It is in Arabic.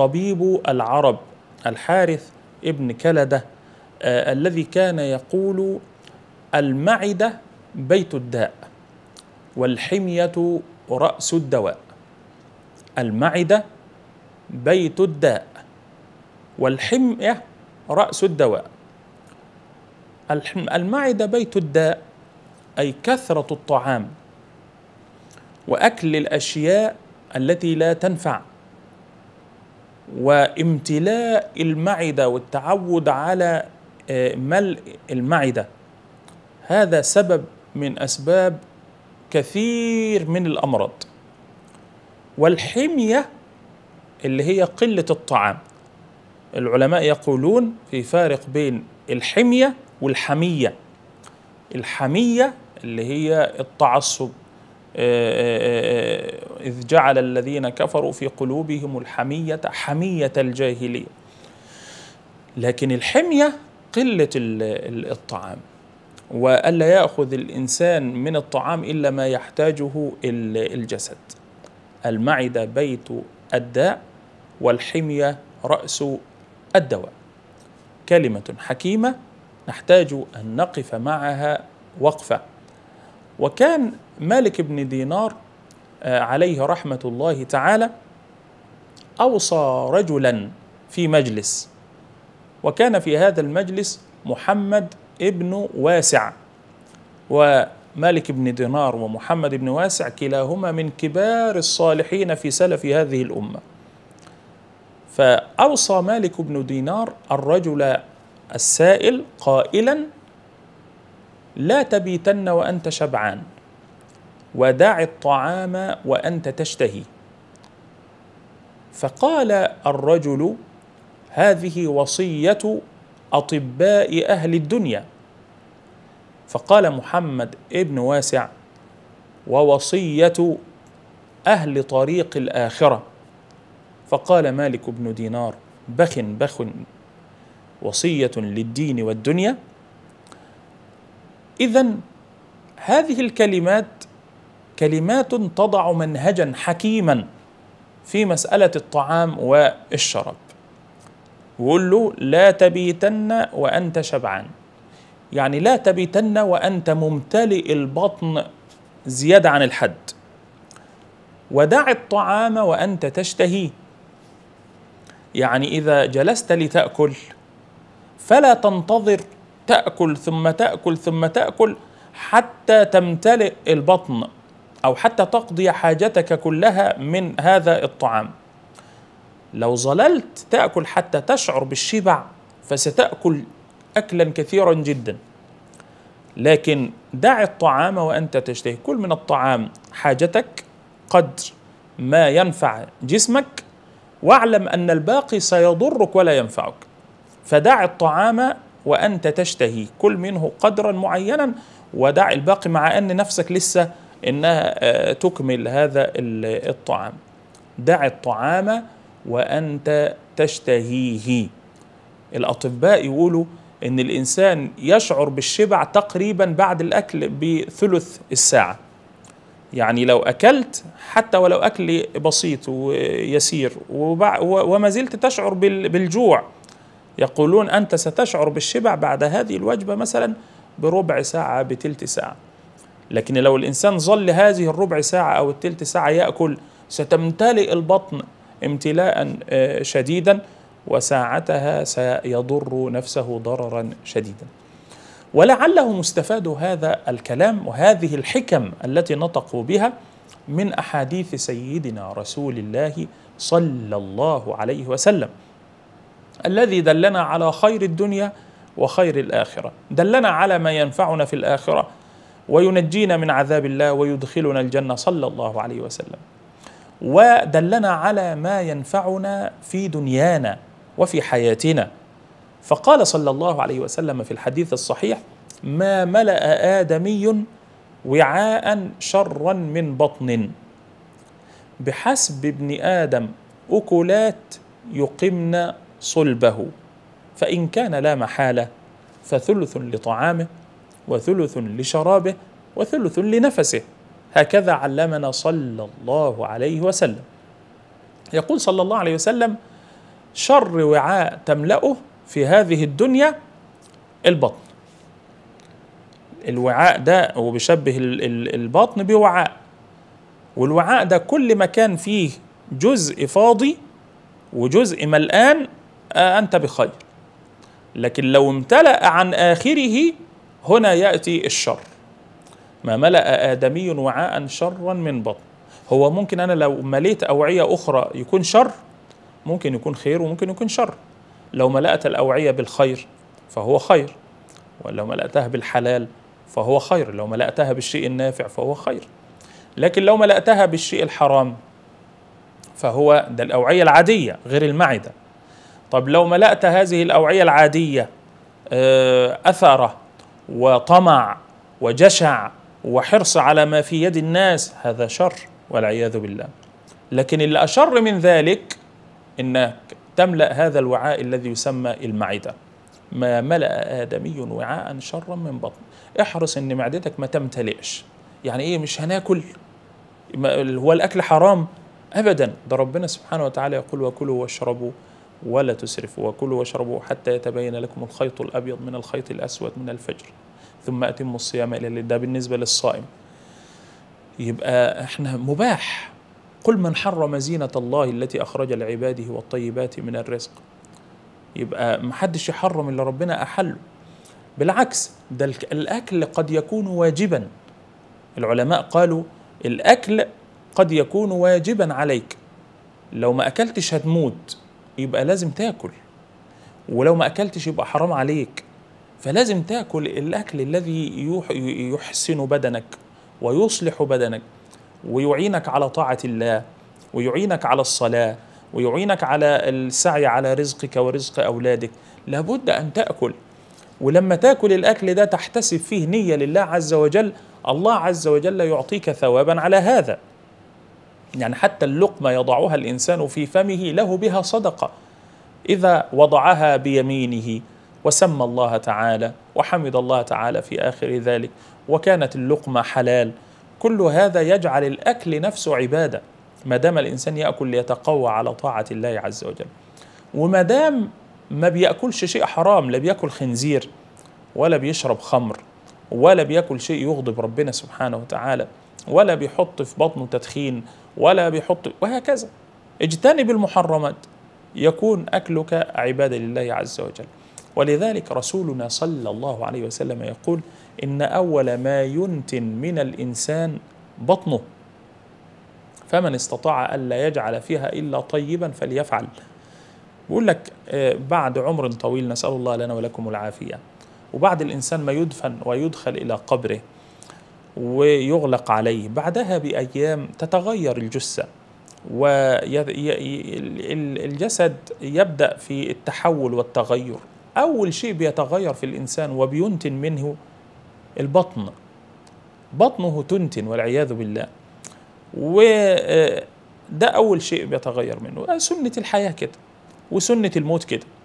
طبيب العرب الحارث ابن كلده آه الذي كان يقول المعده بيت الداء والحميه راس الدواء المعده بيت الداء والحميه راس الدواء المعده بيت الداء اي كثره الطعام واكل الاشياء التي لا تنفع وامتلاء المعده والتعود على آه، ملء المعده هذا سبب من اسباب كثير من الامراض والحميه اللي هي قله الطعام العلماء يقولون في فارق بين الحميه والحميه الحميه اللي هي التعصب آه، آه، آه، إذ جعل الذين كفروا في قلوبهم الحمية حمية الجاهلية لكن الحمية قلة الطعام وألا يأخذ الإنسان من الطعام إلا ما يحتاجه الجسد المعدة بيت الداء والحمية رأس الدواء كلمة حكيمة نحتاج أن نقف معها وقفة وكان مالك بن دينار آه، عليه رحمة الله تعالى أوصى رجلا في مجلس وكان في هذا المجلس محمد ابن واسع ومالك بن دينار ومحمد بن واسع كلاهما من كبار الصالحين في سلف هذه الأمة فأوصى مالك بن دينار الرجل السائل قائلا لا تبيتن وانت شبعان ودع الطعام وانت تشتهي فقال الرجل هذه وصيه اطباء اهل الدنيا فقال محمد ابن واسع ووصيه اهل طريق الاخره فقال مالك بن دينار بخ بخ وصيه للدين والدنيا اذا هذه الكلمات كلمات تضع منهجا حكيما في مساله الطعام والشراب يقول له لا تبيتن وانت شبعان يعني لا تبيتن وانت ممتلئ البطن زياده عن الحد ودع الطعام وانت تشتهي يعني اذا جلست لتاكل فلا تنتظر تأكل ثم تأكل ثم تأكل حتى تمتلئ البطن أو حتى تقضي حاجتك كلها من هذا الطعام لو ظللت تأكل حتى تشعر بالشبع فستأكل أكلا كثيرا جدا لكن دع الطعام وأنت تشتهي كل من الطعام حاجتك قدر ما ينفع جسمك واعلم أن الباقي سيضرك ولا ينفعك فدع الطعام وأنت تشتهي كل منه قدرا معينا ودع الباقي مع أن نفسك لسه إنها آه، تكمل هذا الطعام دع الطعام وأنت تشتهيه الأطباء يقولوا إن الإنسان يشعر بالشبع تقريبا بعد الأكل بثلث الساعة يعني لو أكلت حتى ولو أكل بسيط ويسير وما زلت تشعر بالجوع يقولون أنت ستشعر بالشبع بعد هذه الوجبة مثلا بربع ساعة بتلت ساعة لكن لو الإنسان ظل هذه الربع ساعة أو التلت ساعة يأكل ستمتلئ البطن امتلاء آه، شديدا وساعتها سيضر نفسه ضررا شديدا ولعلهم استفادوا هذا الكلام وهذه الحكم التي نطقوا بها من احاديث سيدنا رسول الله صلى الله عليه وسلم الذي دلنا على خير الدنيا وخير الاخره دلنا على ما ينفعنا في الاخره وينجينا من عذاب الله ويدخلنا الجنه صلى الله عليه وسلم ودلنا على ما ينفعنا في دنيانا وفي حياتنا فقال صلى الله عليه وسلم في الحديث الصحيح ما ملا ادمي وعاء شرا من بطن بحسب ابن ادم اكلات يقمن صلبه فإن كان لا محالة فثلث لطعامه وثلث لشرابه وثلث لنفسه هكذا علمنا صلى الله عليه وسلم يقول صلى الله عليه وسلم شر وعاء تملأه في هذه الدنيا البطن الوعاء ده هو بيشبه البطن بوعاء والوعاء ده كل ما كان فيه جزء فاضي وجزء ملآن آه، أنت بخير لكن لو امتلأ عن آخره هنا يأتي الشر ما ملأ آدمي وعاء شرا من بطن هو ممكن أنا لو مليت أوعية أخرى يكون شر ممكن يكون خير وممكن يكون شر لو ملأت الأوعية بالخير فهو خير ولو ملأتها بالحلال فهو خير لو ملأتها بالشيء النافع فهو خير لكن لو ملأتها بالشيء الحرام فهو ده الأوعية العادية غير المعدة طب لو ملأت هذه الأوعية العادية آه، أثرة وطمع وجشع وحرص على ما في يد الناس هذا شر والعياذ بالله لكن اللي أشر من ذلك إنك تملأ هذا الوعاء الذي يسمى المعدة ما ملأ آدمي وعاء شرا من بطن احرص إن معدتك ما تمتلئش يعني إيه مش هناكل هو الأكل حرام أبدا ده ربنا سبحانه وتعالى يقول وكلوا واشربوا ولا تسرفوا وكلوا واشربوا حتى يتبين لكم الخيط الأبيض من الخيط الأسود من الفجر ثم أتموا الصيام إلى الليل ده بالنسبة للصائم يبقى احنا مباح قل من حرم زينة الله التي أخرج لعباده والطيبات من الرزق يبقى محدش يحرم اللي ربنا أحله بالعكس ده الأكل قد يكون واجبا العلماء قالوا الأكل قد يكون واجبا عليك لو ما أكلتش هتموت يبقى لازم تاكل ولو ما اكلتش يبقى حرام عليك فلازم تاكل الاكل الذي يحسن بدنك ويصلح بدنك ويعينك على طاعه الله ويعينك على الصلاه ويعينك على السعي على رزقك ورزق اولادك لابد ان تاكل ولما تاكل الاكل ده تحتسب فيه نيه لله عز وجل الله عز وجل يعطيك ثوابا على هذا يعني حتى اللقمة يضعها الإنسان في فمه له بها صدقة إذا وضعها بيمينه وسمى الله تعالى وحمد الله تعالى في آخر ذلك وكانت اللقمة حلال كل هذا يجعل الأكل نفسه عبادة ما دام الإنسان يأكل ليتقوى على طاعة الله عز وجل وما دام ما بيأكلش شيء حرام لا بيأكل خنزير ولا بيشرب خمر ولا بيأكل شيء يغضب ربنا سبحانه وتعالى ولا بيحط في بطنه تدخين ولا بحط وهكذا اجتنب المحرمات يكون أكلك عبادة لله عز وجل ولذلك رسولنا صلى الله عليه وسلم يقول إن أول ما ينتن من الإنسان بطنه فمن استطاع ألا يجعل فيها إلا طيبا فليفعل بيقول لك آه، بعد عمر طويل نسأل الله لنا ولكم العافية وبعد الإنسان ما يدفن ويدخل إلى قبره ويغلق عليه بعدها بأيام تتغير الجثة والجسد يبدأ في التحول والتغير أول شيء بيتغير في الإنسان وبينتن منه البطن بطنه تنتن والعياذ بالله وده آه، أول شيء بيتغير منه سنة الحياة كده وسنة الموت كده